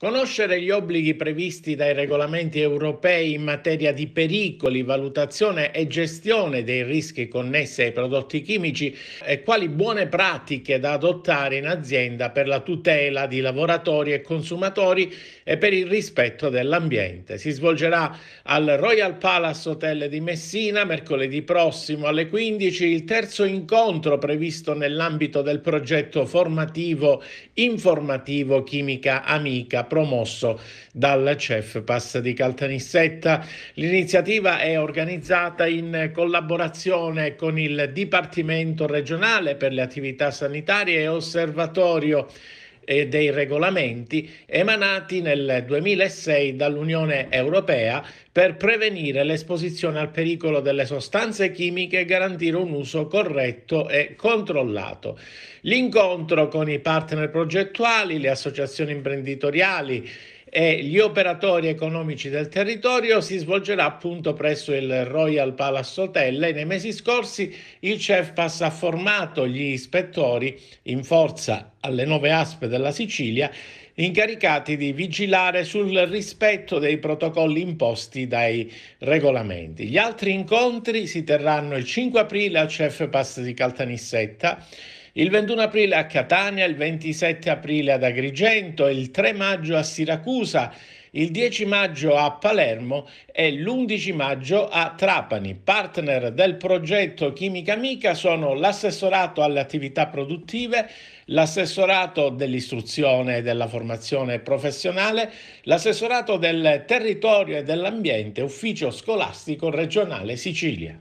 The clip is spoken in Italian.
Conoscere gli obblighi previsti dai regolamenti europei in materia di pericoli, valutazione e gestione dei rischi connessi ai prodotti chimici e quali buone pratiche da adottare in azienda per la tutela di lavoratori e consumatori e per il rispetto dell'ambiente. Si svolgerà al Royal Palace Hotel di Messina mercoledì prossimo alle 15 il terzo incontro previsto nell'ambito del progetto formativo informativo Chimica Amica promosso dal CEF Pass di Caltanissetta. L'iniziativa è organizzata in collaborazione con il Dipartimento regionale per le attività sanitarie e osservatorio e dei regolamenti emanati nel 2006 dall'Unione Europea per prevenire l'esposizione al pericolo delle sostanze chimiche e garantire un uso corretto e controllato. L'incontro con i partner progettuali, le associazioni imprenditoriali, e gli operatori economici del territorio si svolgerà appunto presso il Royal Palace Hotel e nei mesi scorsi il CEFPAS ha formato gli ispettori in forza alle nove aspe della Sicilia incaricati di vigilare sul rispetto dei protocolli imposti dai regolamenti. Gli altri incontri si terranno il 5 aprile al CEF Pass di Caltanissetta, il 21 aprile a Catania, il 27 aprile ad Agrigento, il 3 maggio a Siracusa il 10 maggio a Palermo e l'11 maggio a Trapani. Partner del progetto Chimica Amica sono l'assessorato alle attività produttive, l'assessorato dell'istruzione e della formazione professionale, l'assessorato del territorio e dell'ambiente, ufficio scolastico regionale Sicilia.